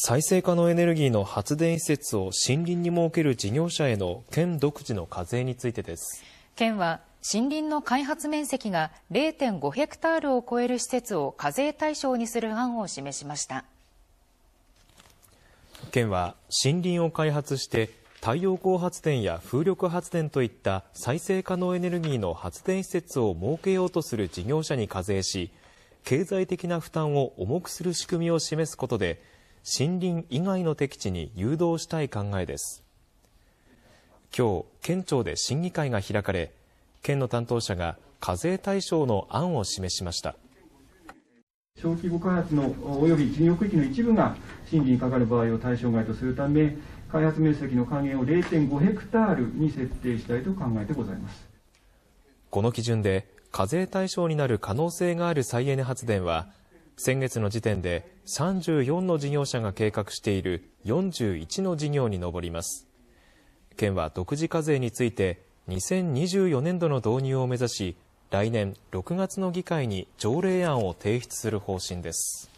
再生可能エネルギーの発電施設を森林に設ける事業者への県独自の課税についてです県は森林の開発面積が0.5ヘクタールを超える施設を課税対象にする案を示しました県は森林を開発して太陽光発電や風力発電といった再生可能エネルギーの発電施設を設けようとする事業者に課税し経済的な負担を重くする仕組みを示すことで森林以外の適地に誘導したい考えです。今日、県庁で審議会が開かれ、県の担当者が課税対象の案を示しました。小規模開発のおよび事業区域の一部が森林にかかる場合を対象外とするため、開発面積の還元を0.5ヘクタールに設定したいと考えてございます。この基準で課税対象になる可能性がある再エネ発電は先月の時点で34の事業者が計画している41の事業に上ります。県は独自課税について2024年度の導入を目指し、来年6月の議会に条例案を提出する方針です。